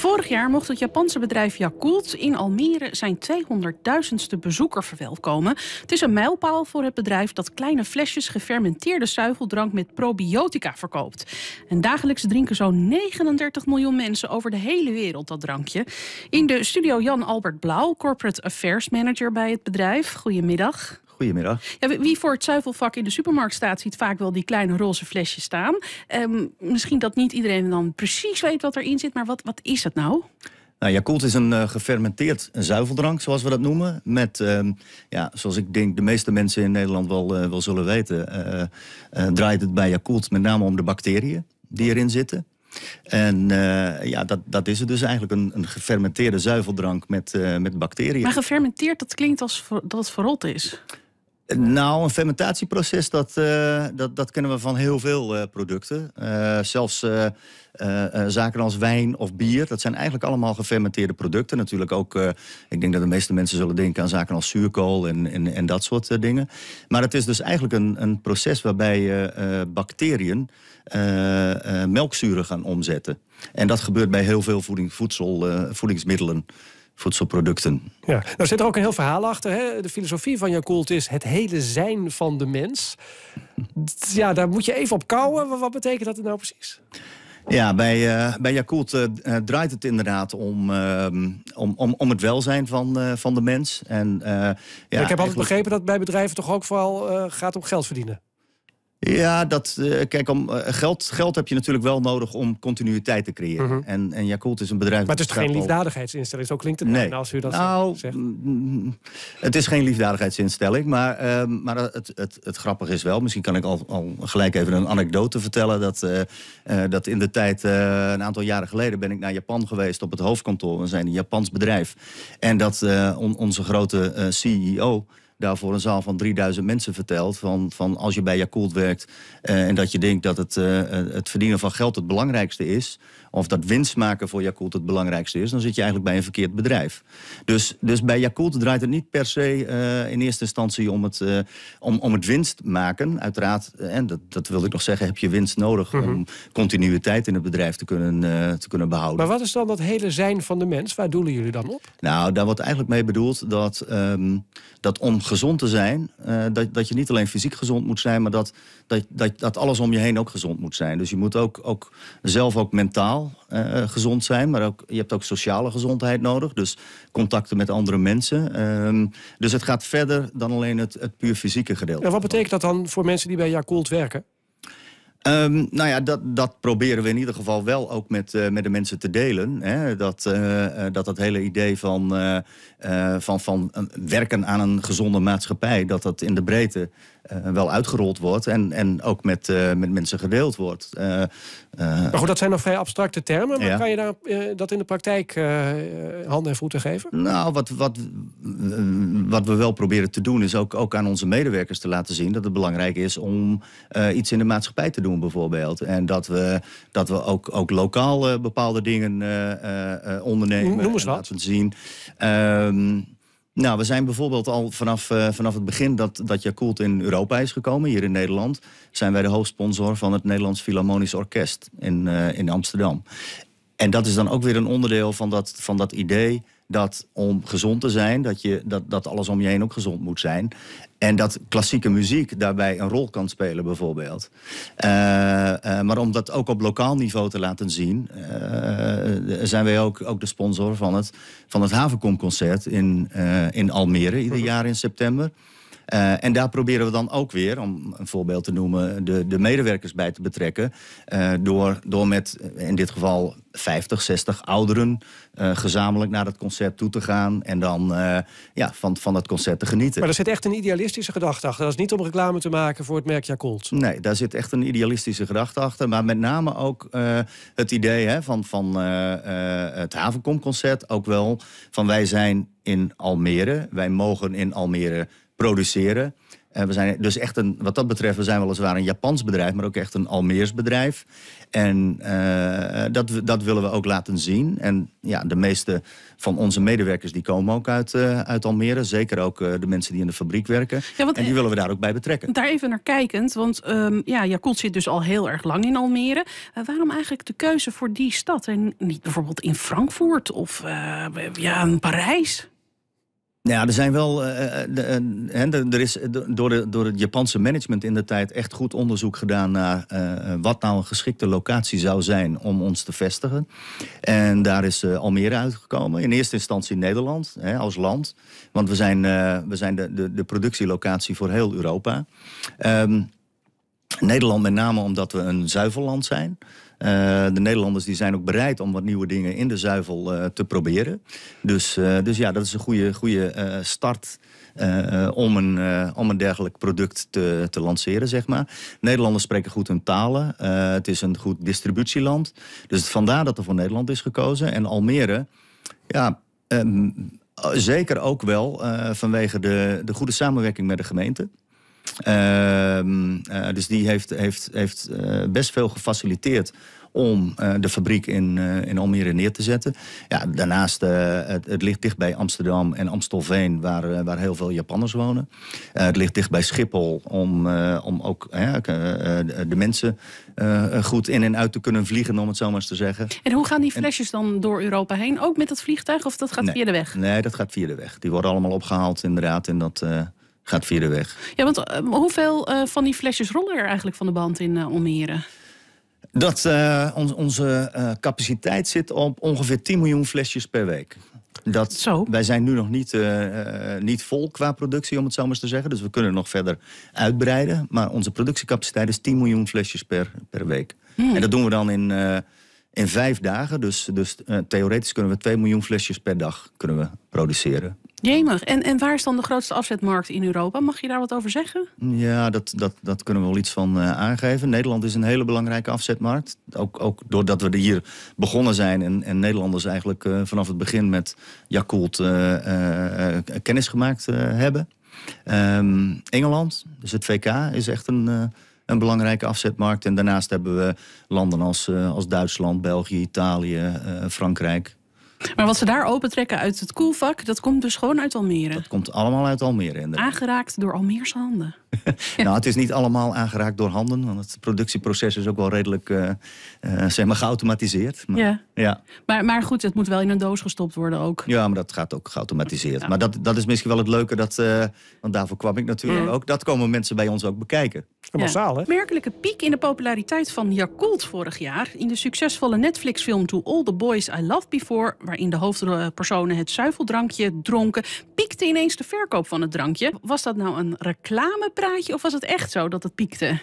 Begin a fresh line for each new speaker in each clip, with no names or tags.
Vorig jaar mocht het Japanse bedrijf Yakult in Almere zijn 200.000ste bezoeker verwelkomen. Het is een mijlpaal voor het bedrijf dat kleine flesjes gefermenteerde zuiveldrank met probiotica verkoopt. En dagelijks drinken zo'n 39 miljoen mensen over de hele wereld dat drankje. In de studio Jan Albert Blauw, Corporate Affairs Manager bij het bedrijf. Goedemiddag. Goedemiddag. Ja, wie voor het zuivelvak in de supermarkt staat, ziet vaak wel die kleine roze flesjes staan. Ehm, misschien dat niet iedereen dan precies weet wat erin zit, maar wat, wat is dat nou?
Nou, Yakult is een eh, gefermenteerd zuiveldrank, zoals we dat noemen. Met, ehm, ja, zoals ik denk de meeste mensen in Nederland wel, eh, wel zullen weten, eh, draait het bij Yakult met name om de bacteriën die erin zitten. En ja, dat, dat is het dus eigenlijk, een, een gefermenteerde zuiveldrank met, met bacteriën. Maar
gefermenteerd, dat klinkt als dat het verrot is.
Nou, een fermentatieproces, dat, eh, dat, dat kennen we van heel veel eh, producten. Eh, zelfs zaken als wijn of bier, dat zijn eigenlijk allemaal gefermenteerde producten. Natuurlijk ook, ik denk dat de meeste mensen zullen denken aan zaken als zuurkool en, en, en dat soort dingen. Maar het is dus eigenlijk een, een proces waarbij bacteriën melkzuren gaan omzetten. En dat gebeurt bij heel veel voeding, voedsel, voedingsmiddelen voedselproducten. Ja,
nou zit er ook een heel verhaal achter. Hè? De filosofie van Jacoult is het hele zijn van de mens. Ja, daar moet je even op kouwen. Wat betekent dat nou precies?
Ja, bij, uh, bij Jacoult eh, eh, draait het inderdaad om, ehm, om, om, om het welzijn van, van de mens. En, ja, ik heb altijd begrepen dat bij bedrijven toch ook vooral gaat om geld verdienen. Ja, dat, eh, kijk, om, eh, geld, geld heb je natuurlijk wel nodig om continuïteit te creëren. Mhm. En, en is een bedrijf... Maar het is geen
liefdadigheidsinstelling, zo klinkt het nou, nee. als u dat nou, zegt. Mm, mm,
het is geen liefdadigheidsinstelling, maar, ehm, maar eh, het, het, het grappige is wel... misschien kan ik al, al gelijk even een anekdote vertellen... dat, dat in de tijd, een aantal jaren geleden, ben ik naar Japan geweest... op het hoofdkantoor, we zijn een Japans bedrijf. En dat onze grote CEO daar voor een zaal van 3000 mensen vertelt. Van, van als je bij Yakult werkt eh, en dat je denkt dat het, eh, het verdienen van geld het belangrijkste is of dat winst maken voor Yakult het belangrijkste is, dan zit je eigenlijk bij een verkeerd bedrijf. Dus, dus bij Yakult draait het niet per se eh, in eerste instantie om het, eh, om, om het winst maken. Uiteraard, eh, en dat, dat wilde ik nog zeggen, heb je winst nodig om mhm. continuïteit in het bedrijf te kunnen, te kunnen behouden. Maar
wat is dan dat hele zijn van de mens? Waar doelen jullie dan op?
Nou, daar wordt eigenlijk mee bedoeld dat, ehm, dat om gezond te zijn, dat, dat je niet alleen fysiek gezond moet zijn, maar dat, dat, dat, dat alles om je heen ook gezond moet zijn. Dus je moet ook, ook zelf ook mentaal eh, eh, gezond zijn, maar ook, je hebt ook sociale gezondheid nodig. Dus contacten met andere mensen. Ehm, dus het gaat verder dan alleen het, het puur fysieke gedeelte. En
wat betekent dat dan voor mensen die bij Yakult werken?
Ehm, nou ja, dat, dat, proberen we in ieder geval wel ook met, eh, met de mensen te delen. Hè? Dat, uh, dat dat hele idee van, van, van werken aan een gezonde maatschappij, dat dat in de breedte eh, wel uitgerold wordt en, en ook met, eh, met mensen gedeeld wordt. Eh, maar goed, dat zijn nog vrij abstracte termen. Maar kan je daar,
dat in de praktijk handen en voeten geven? Nou, wat,
wat, wat we wel proberen te doen is ook, ook aan onze medewerkers te laten zien dat het belangrijk is om iets in de maatschappij te doen, bijvoorbeeld. En dat we, dat we ook, ook lokaal bepaalde dingen ondernemen. Noem eens wat. Laten zien. Ehm, nou, we zijn bijvoorbeeld al vanaf, eh, vanaf het begin dat, dat Jacoelt in Europa is gekomen, hier in Nederland, zijn wij de hoofdsponsor van het Nederlands Philharmonisch Orkest in, eh, in Amsterdam. En dat is dan ook weer een onderdeel van dat, van dat idee dat om gezond te zijn, dat, je, dat, dat alles om je heen ook gezond moet zijn. En dat klassieke muziek daarbij een rol kan spelen, bijvoorbeeld. Eh, eh, maar om dat ook op lokaal niveau te laten zien, eh, zijn wij ook, ook de sponsor van het, van het Havenkomconcert in, in Almere, ieder jaar in september. Eh, en daar proberen we dan ook weer, om een voorbeeld te noemen, de, de medewerkers bij te betrekken. Eh, door, door met eh, in dit geval 50, 60 ouderen gezamenlijk naar dat concert toe te gaan. En dan ja, van, van dat concert te genieten. Maar er zit
echt een idealistische gedachte achter. Dat is niet om reclame te maken voor het merk Jacolts.
Nee, daar zit echt een idealistische gedachte achter. Maar met name ook het idee hè, van, van het Havenkomconcert Ook wel van wij zijn in Almere. Wij mogen in Almere produceren. we zijn dus echt een, wat dat betreft, we zijn weliswaar een Japans bedrijf, maar ook echt een Almeers bedrijf. En eh, dat, dat willen we ook laten zien. En ja, de meeste van onze medewerkers die komen ook uit, eh, uit Almere. Zeker ook eh, de mensen die in de fabriek werken. en die willen we daar ook bij betrekken.
Daar even naar kijkend, want um, ja, Jacob zit dus al heel erg lang in Almere. waarom eigenlijk de keuze voor die stad en niet bijvoorbeeld in Frankfurt of ja, in Parijs?
Nou ja, er zijn wel. Eh, eh, eh, de, er is door, de, door het Japanse management in de tijd echt goed onderzoek gedaan naar wat nou een geschikte locatie zou zijn om ons te vestigen. En daar is Almere uitgekomen. In eerste instantie Nederland hè, als land. Want we zijn, we zijn de, de, de, productielocatie voor heel Europa. Ehm, Nederland met name omdat we een zuivelland zijn. Eh, de Nederlanders die zijn ook bereid om wat nieuwe dingen in de zuivel eh, te proberen. Dus, eh, dus ja, dat is een goede, goede start. om, een, om een dergelijk product te, te lanceren, zeg maar. Nederlanders spreken goed hun talen. het is een goed distributieland. Dus vandaar dat er voor Nederland is gekozen. En Almere, ja, ehm, zeker ook wel vanwege de, de goede samenwerking met de gemeente. Ehm, eh, dus die heeft, heeft, heeft eh, best veel gefaciliteerd om eh, de fabriek in, uh, in Almere neer te zetten. Ja, daarnaast, uh, het, ligt dicht bij Amsterdam en Amstelveen, waar, waar heel veel Japanners wonen. het ligt dicht bij Schiphol, om, om ook de mensen goed in en uit te kunnen vliegen, om het zo maar eens te zeggen.
En hoe gaan die flesjes dan door Europa heen? Ook met dat vliegtuig, of dat gaat nee, via de weg?
Nee, dat gaat via de weg. Die worden allemaal opgehaald, inderdaad, in dat gaat via de
weg. Ja, want eh, hoeveel eh, van die flesjes rollen er eigenlijk van de band in eh, Almere?
Dat, onze capaciteit zit op ongeveer 10 miljoen flesjes per week. Dat, zo. Wij zijn nu nog niet, niet vol qua productie, om het zo maar eens te zeggen. Dus we kunnen nog verder uitbreiden. Maar onze productiecapaciteit is 10 miljoen flesjes per, per week. Hmm. En dat doen we dan in in vijf dagen. Dus, dus theoretisch kunnen we 2 miljoen flesjes per dag kunnen we produceren.
Jemig. En, en waar is dan de grootste afzetmarkt in Europa? Mag je daar wat over zeggen?
Ja, dat, dat, dat kunnen we wel iets van eh, aangeven. Nederland is een hele belangrijke afzetmarkt. Ook, ook doordat we hier begonnen zijn en, en Nederlanders eigenlijk eh, vanaf het begin met Yakult eh, kennis gemaakt hebben. Ehm, Engeland, dus het VK, is echt een een belangrijke afzetmarkt. En daarnaast hebben we landen als, als Duitsland, België, Italië, Frankrijk.
Maar wat ze daar opentrekken uit het koelvak, dat komt dus gewoon uit Almere. Dat
komt allemaal uit Almere. Inderdaad.
Aangeraakt door Almeerse handen.
nou, het is niet allemaal aangeraakt door handen, want het productieproces is ook wel redelijk eh, eh, zeg maar geautomatiseerd. Maar, ja. ja.
Maar, maar goed, het moet wel in een doos gestopt worden ook.
Ja, maar dat gaat ook geautomatiseerd. Maar dat, dat is misschien wel het leuke, dat, eh, want daarvoor kwam ik natuurlijk ook. Dat komen mensen bij ons ook bekijken. Een massaal, hè?
Merkelijke piek in de populariteit van Yakult vorig jaar. In de succesvolle Netflix-film To All the Boys I Loved Before, waarin de hoofdpersonen het zuiveldrankje dronken, piekte ineens de verkoop van het drankje. Was dat nou een reclame? praatje of was het echt zo dat het piekte?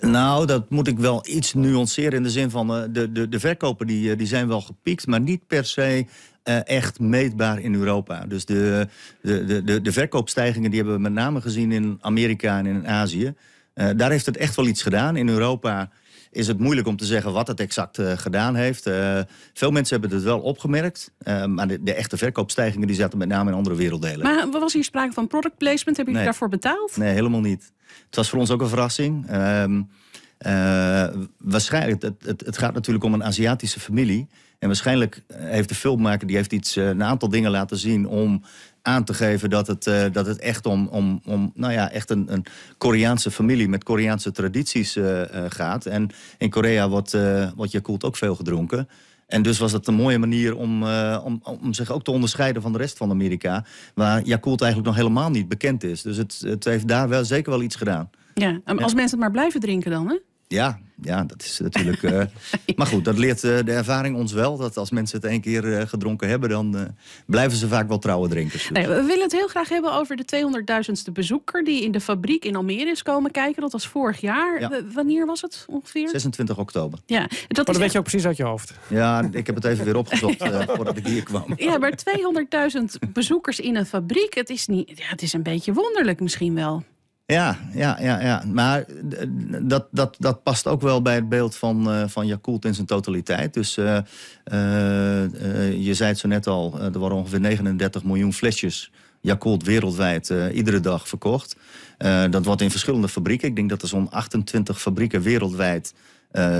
Nou, dat moet ik wel iets nuanceren in de zin van eh, de, de, de verkopen die, eh, die zijn wel gepiekt, maar niet per se eh, echt meetbaar in Europa. Dus de, de, de, de verkoopstijgingen die hebben we met name gezien in Amerika en in Azië. daar heeft het echt wel iets gedaan. In Europa is het moeilijk om te zeggen wat het exact eh, gedaan heeft. Eh, veel mensen hebben het wel opgemerkt. Eh, maar de, echte verkoopstijgingen die zaten met name in andere werelddelen. Maar
was hier sprake van product placement? Hebben jullie daarvoor betaald? Nee,
helemaal niet. Het was voor ons ook een verrassing. Ehm, waarschijnlijk, het, het, het, gaat natuurlijk om een Aziatische familie. En waarschijnlijk heeft de filmmaker die heeft iets, een aantal dingen laten zien om aan te geven dat het, eh, dat het echt om, om, om nou ja, echt een, een Koreaanse familie met Koreaanse tradities eh, eh, gaat. En in Korea wordt, wordt Yakult ook veel gedronken. En dus was dat een mooie manier om, om, om zich ook te onderscheiden van de rest van Amerika. Waar Yakult eigenlijk nog helemaal niet bekend is. Dus het, het heeft daar wel zeker wel iets gedaan.
Ja, als mensen het maar blijven drinken dan, hè?
Ja, ja, dat is natuurlijk. Eh, maar goed, dat leert eh, de ervaring ons wel. Dat als mensen het één keer eh, gedronken hebben, dan blijven ze vaak wel trouwe drinkers. Nee, we
willen het heel graag hebben over de 200.000ste bezoeker die in de fabriek in Almere is komen kijken. Dat was vorig jaar. Wanneer was het ongeveer?
26 oktober. Ja,
dat, maar oh, dat weet je
ook precies uit je hoofd. Ja, ik heb het even weer opgezocht voordat ik hier kwam.
Ja, maar 200.000 bezoekers in een fabriek, het is, niet, ja, het is een beetje wonderlijk misschien wel.
Ja, ja, ja, ja. maar eh, dat, dat, dat past ook wel bij het beeld van, uh, van Yakult in zijn totaliteit. Dus eh, je zei het zo net al, er waren ongeveer 39 miljoen flesjes Yakult wereldwijd iedere dag verkocht. dat wordt in verschillende fabrieken. Ik denk dat er zo'n 28 fabrieken wereldwijd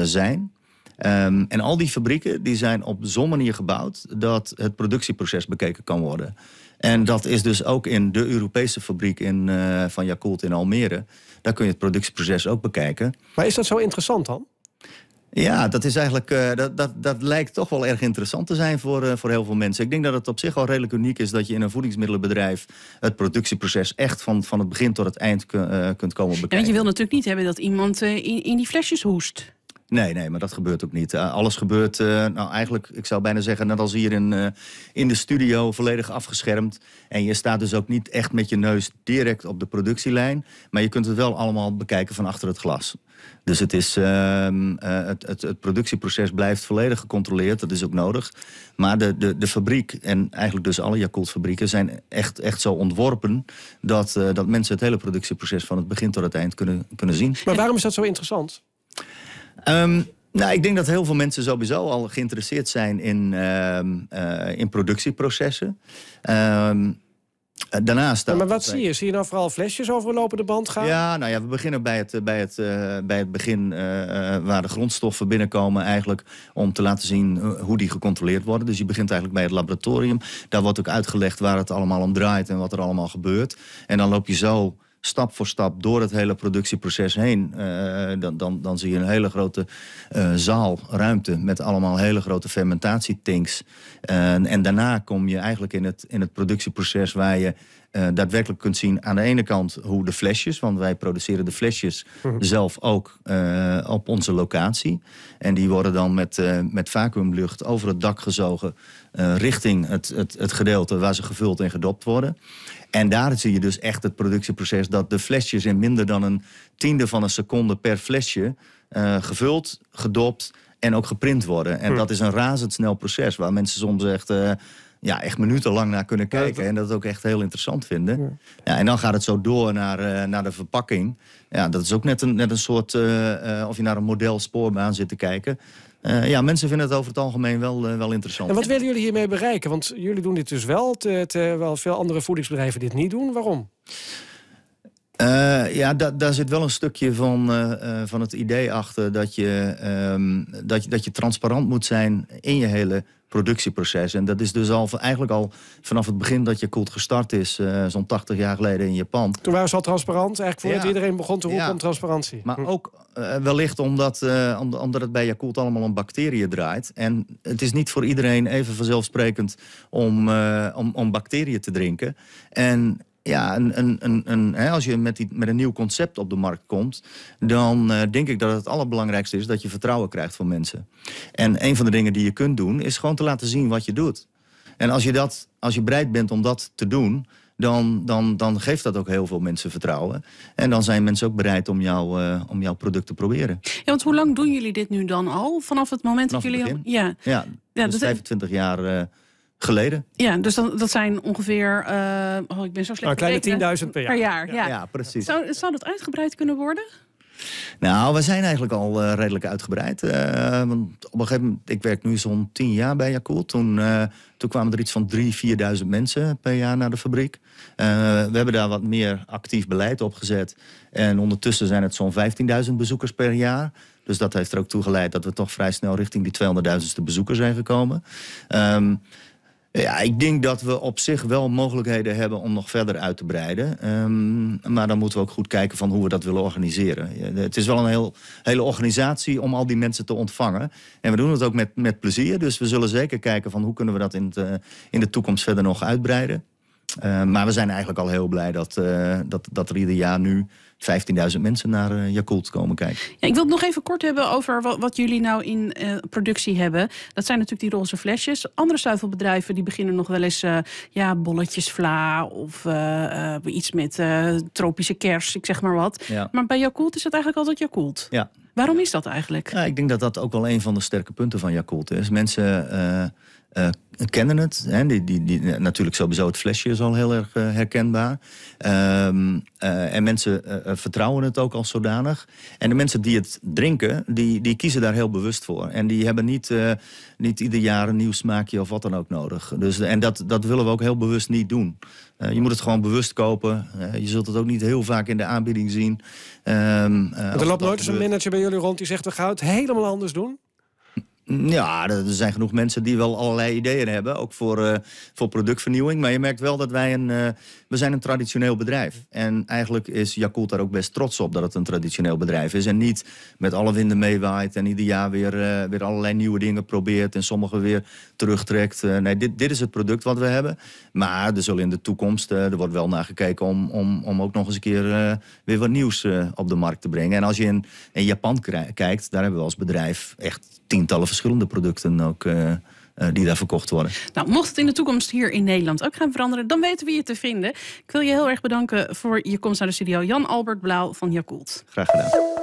zijn. Ehm, en al die fabrieken die zijn op zo'n manier gebouwd dat het productieproces bekeken kan worden. En dat is dus ook in de Europese fabriek in, eh, van Yakult in Almere. Daar kun je het productieproces ook bekijken. Maar is dat zo interessant dan? Ja, dat, is eigenlijk, eh, dat, dat, dat lijkt toch wel erg interessant te zijn voor, eh, voor heel veel mensen. Ik denk dat het op zich al redelijk uniek is dat je in een voedingsmiddelenbedrijf het productieproces echt van, van het begin tot het eind kunt komen bekijken.
En je wil natuurlijk niet hebben dat iemand in, in die flesjes hoest.
Nee, nee, maar dat gebeurt ook niet. Eh, alles gebeurt, eh, nou eigenlijk, ik zou bijna zeggen, net als hier in, eh, in de studio, volledig afgeschermd. En je staat dus ook niet echt met je neus direct op de productielijn. Maar je kunt het wel allemaal bekijken van achter het glas. Dus het, is, ehm, het, het, het, productieproces blijft volledig gecontroleerd. Dat is ook nodig. Maar de, de, de fabriek en eigenlijk dus alle Yakult-fabrieken zijn echt, echt zo ontworpen... Dat, dat mensen het hele productieproces van het begin tot het eind kunnen, kunnen zien. Maar waarom is dat zo interessant? Ehm, nou, ik denk dat heel veel mensen sowieso al geïnteresseerd zijn in, ehm, eh, in productieprocessen. Ehm, eh, daarnaast. maar wat zie je? Zie je dan vooral
flesjes over lopende band gaan? Ja,
nou ja, we beginnen bij het, bij het, eh, bij het begin waar de grondstoffen binnenkomen, eigenlijk om te laten zien hoe die gecontroleerd worden. Dus je begint eigenlijk bij het laboratorium. Daar wordt ook uitgelegd waar het allemaal om draait en wat er allemaal gebeurt. En dan loop je zo stap voor stap door het hele productieproces heen, eh, dan, dan, dan zie je een hele grote zaalruimte eh, zaal, ruimte met allemaal hele grote fermentatietanks. en daarna kom je eigenlijk in het, in het productieproces waar je eh, daadwerkelijk kunt zien aan de ene kant hoe de flesjes, want wij produceren de flesjes mhm. zelf ook op onze locatie. En die worden dan met, met vacuümlucht over het dak gezogen richting het, het, het gedeelte waar ze gevuld en gedopt worden. En daar zie je dus echt het productieproces dat de flesjes in minder dan een tiende van een seconde per flesje eh, gevuld, gedopt en ook geprint worden. En hm. dat is een razendsnel proces waar mensen soms echt. Eh, ja, echt minutenlang naar kunnen kijken. En dat ook echt heel interessant vinden. Ja. en dan gaat het zo door naar, eh, naar de verpakking. Ja, dat is ook net een, net een soort. of je naar een model spoorbaan zit te kijken. Eh, ja, mensen vinden het over het algemeen wel, eh, wel interessant. En wat
willen jullie hiermee bereiken? Want jullie doen dit dus wel, terwijl veel andere voedingsbedrijven dit niet doen. Waarom?
Eh, ja, da daar zit wel een stukje van, van het idee achter dat je, ehm, dat, je, dat je transparant moet zijn in je hele productieproces. En dat is dus al eigenlijk al vanaf het begin dat je gestart is, eh, zo'n 80 jaar geleden in Japan. Toen waren
ze al transparant, eigenlijk voordat iedereen begon te roepen om
transparantie. Maar hm. ook eh, wellicht omdat, eh, omdat het bij Yakult allemaal om bacteriën draait. En het is niet voor iedereen even vanzelfsprekend om, om, om bacteriën te drinken. En ja, een, een, een, hè, als je met, die, met, een nieuw concept op de markt komt, dan eh, denk ik dat het allerbelangrijkste is dat je vertrouwen krijgt van mensen. En een van de dingen die je kunt doen, is gewoon te laten zien wat je doet. En als je, dat, als je bereid bent om dat te doen, dan, dan, dan geeft dat ook heel veel mensen vertrouwen. En dan zijn mensen ook bereid om, eh, om jouw product te proberen. Ja,
want hoe lang doen jullie dit nu dan al? Vanaf het moment dat jullie. Ja,
ja, 25 dus dus- jaar. Eh, geleden.
Ja, dus dan, dat zijn ongeveer, eh, oh, ik ben zo slecht. Nou, een kleine 10.000 per jaar. ja. precies. Zou, zou dat uitgebreid kunnen worden?
Nou, we zijn eigenlijk al eh, redelijk uitgebreid. Eh, want op een gegeven moment, ik werk nu zo'n 10 jaar bij Yakult. Toen, toen kwamen er iets van 3.000, 4.000 mensen per jaar naar de fabriek. we hebben daar wat meer actief beleid op gezet. En ondertussen zijn het zo'n 15.000 bezoekers per jaar. Dus dat heeft er ook toe geleid dat we toch vrij snel richting die 200.000ste bezoekers zijn gekomen. Um, ja, ik denk dat we op zich wel mogelijkheden hebben om nog verder uit te breiden. Ehm, maar dan moeten we ook goed kijken van hoe we dat willen organiseren. Het is wel een heel, hele organisatie om al die mensen te ontvangen. En we doen het ook met, met plezier. Dus we zullen zeker kijken van hoe kunnen we dat in, het, eh, in de toekomst verder nog uitbreiden. Eh, maar we zijn eigenlijk al heel blij dat, eh, dat, dat er ieder jaar nu 15.000 mensen naar uh, Yakult komen kijken.
Ja, ik wil het nog even kort hebben over wat, wat jullie nou in productie hebben. Dat zijn natuurlijk die roze flesjes. Andere zuivelbedrijven die beginnen nog wel eens ja, bolletjes vla of iets met tropische kers, ik zeg maar wat. Maar bij Yakult is het eigenlijk altijd Yakult. Ja. Waarom is dat eigenlijk? ik
denk dat dat ook wel een van de sterke punten van Yakult is. Mensen uh, kennen het. Hè? Die, die, die, natuurlijk sowieso het flesje is al heel erg eh, herkenbaar. Ehm, eh, en mensen vertrouwen het ook als zodanig. En de mensen die het drinken, die, die kiezen daar heel bewust voor. En die hebben niet, niet ieder jaar een nieuw smaakje of wat dan ook nodig. Dus, en dat, dat willen we ook heel bewust niet doen. je moet het gewoon bewust kopen. je zult het ook niet heel vaak in de aanbieding zien. Ehm, er loopt nooit eens een
manager bij jullie rond die zegt... we gaan het helemaal anders doen?
Ja, er zijn genoeg mensen die wel allerlei ideeën hebben, ook voor, eh, voor productvernieuwing. Maar je merkt wel dat wij een, eh, we zijn een traditioneel bedrijf. En eigenlijk is Yakult daar ook best trots op dat het een traditioneel bedrijf is. En niet met alle winden meewaait en ieder jaar weer, eh, weer allerlei nieuwe dingen probeert. En sommige weer terugtrekt. Eh, nee, dit, dit is het product wat we hebben. Maar er zullen in de toekomst, eh, er wordt wel naar gekeken om, om, om ook nog eens een keer weer wat nieuws op de markt te brengen. En als je in, in Japan kijkt, daar hebben we als bedrijf echt tientallen verschillende producten ook. Eh, die daar verkocht worden.
Nou, mocht het in de toekomst hier in Nederland ook gaan veranderen, dan weten we je te vinden. Ik wil je heel erg bedanken voor je komst naar de studio. Jan Albert Blauw van Yakult.
Graag gedaan.